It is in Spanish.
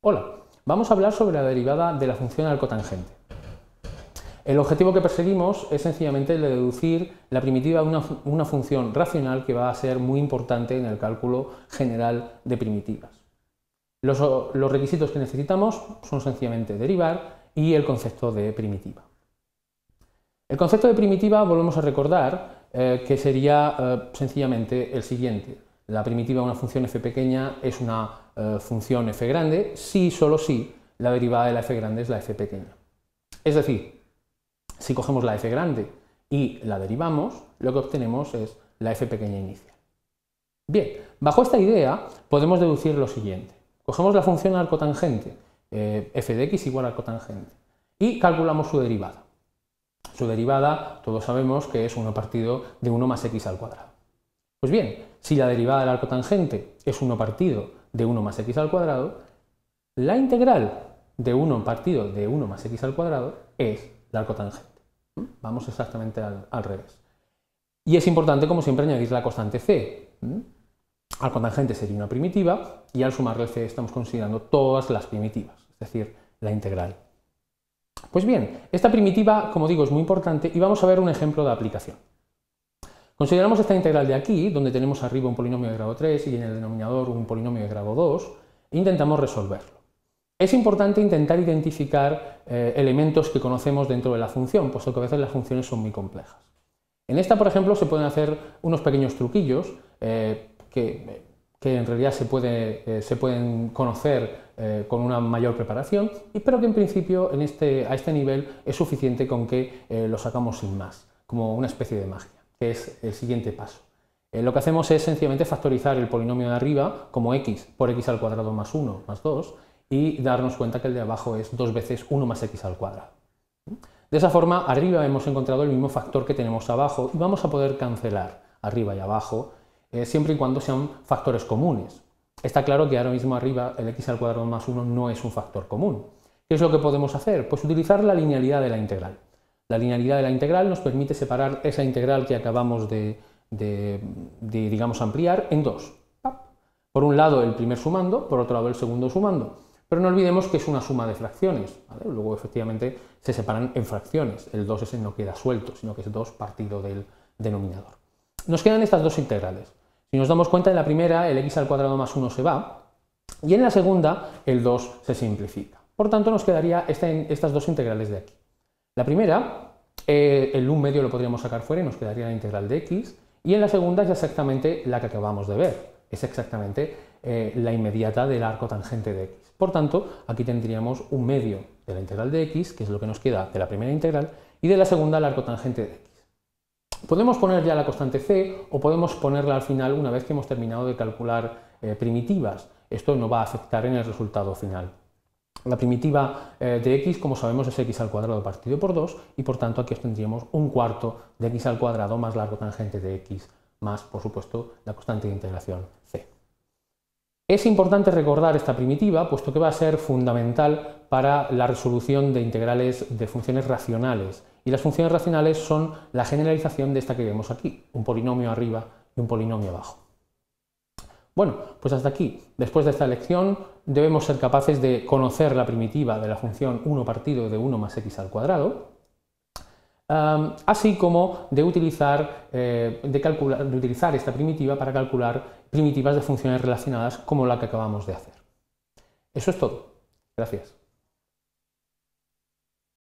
Hola, vamos a hablar sobre la derivada de la función alcotangente. El objetivo que perseguimos es sencillamente el de deducir la primitiva de una, función racional que va a ser muy importante en el cálculo general de primitivas. Los, requisitos que necesitamos son sencillamente derivar y el concepto de primitiva. El concepto de primitiva, volvemos a recordar, eh, que sería eh, sencillamente el siguiente. La primitiva de una función f pequeña es una eh, función f grande si y solo si la derivada de la f grande es la f pequeña. Es decir, si cogemos la f grande y la derivamos, lo que obtenemos es la f pequeña inicial. Bien, bajo esta idea podemos deducir lo siguiente. Cogemos la función arcotangente, eh, f de x igual a arcotangente, y calculamos su derivada. Su derivada, todos sabemos que es 1 partido de 1 más x al cuadrado. Pues bien, si la derivada del arcotangente es 1 partido de 1 más x al cuadrado, la integral de 1 partido de 1 más x al cuadrado es la arcotangente. Vamos exactamente al, revés. Y es importante, como siempre, añadir la constante c. arcotangente sería una primitiva y al sumarle c estamos considerando todas las primitivas, es decir, la integral. Pues bien, esta primitiva, como digo, es muy importante y vamos a ver un ejemplo de aplicación. Consideramos esta integral de aquí, donde tenemos arriba un polinomio de grado 3 y en el denominador un polinomio de grado 2, e intentamos resolverlo. Es importante intentar identificar eh, elementos que conocemos dentro de la función, puesto que a veces las funciones son muy complejas. En esta, por ejemplo, se pueden hacer unos pequeños truquillos eh, que, en realidad se, eh, se pueden conocer con una mayor preparación, pero que en principio este, a este nivel es suficiente con que lo sacamos sin más, como una especie de magia que es el siguiente paso. Eh, lo que hacemos es sencillamente factorizar el polinomio de arriba como x por x al cuadrado más 1 más 2 y darnos cuenta que el de abajo es 2 veces 1 más x al cuadrado. De esa forma, arriba hemos encontrado el mismo factor que tenemos abajo y vamos a poder cancelar arriba y abajo eh, siempre y cuando sean factores comunes. Está claro que ahora mismo arriba el x al cuadrado más 1 no es un factor común. ¿Qué es lo que podemos hacer? Pues utilizar la linealidad de la integral. La linealidad de la integral nos permite separar esa integral que acabamos de, digamos, ampliar en dos. Por un lado el primer sumando, por otro lado el segundo sumando. Pero no olvidemos que es una suma de fracciones. Luego, efectivamente, se separan en fracciones. El 2 ese no queda suelto, sino que es 2 partido del denominador. Nos quedan estas dos integrales. Si nos damos cuenta, en la primera el x al cuadrado más 1 se va, y en la segunda el 2 se simplifica. Por tanto, nos quedaría estas dos integrales de aquí. La primera, eh, el un medio lo podríamos sacar fuera y nos quedaría la integral de x, y en la segunda es exactamente la que acabamos de ver, es exactamente eh, la inmediata del arco tangente de x. Por tanto, aquí tendríamos un medio de la integral de x, que es lo que nos queda de la primera integral, y de la segunda el arco tangente de x. Podemos poner ya la constante c o podemos ponerla al final una vez que hemos terminado de calcular eh, primitivas. Esto no va a afectar en el resultado final. La primitiva eh, de x, como sabemos, es x al cuadrado partido por 2 y por tanto aquí obtendríamos un cuarto de x al cuadrado más largo tangente de x más, por supuesto, la constante de integración c. Es importante recordar esta primitiva, puesto que va a ser fundamental para la resolución de integrales de funciones racionales. Y las funciones racionales son la generalización de esta que vemos aquí, un polinomio arriba y un polinomio abajo. Bueno, pues hasta aquí. Después de esta lección debemos ser capaces de conocer la primitiva de la función 1 partido de 1 más x al cuadrado, así como de utilizar, eh, de, calcular, de utilizar esta primitiva para calcular primitivas de funciones relacionadas como la que acabamos de hacer. Eso es todo. Gracias.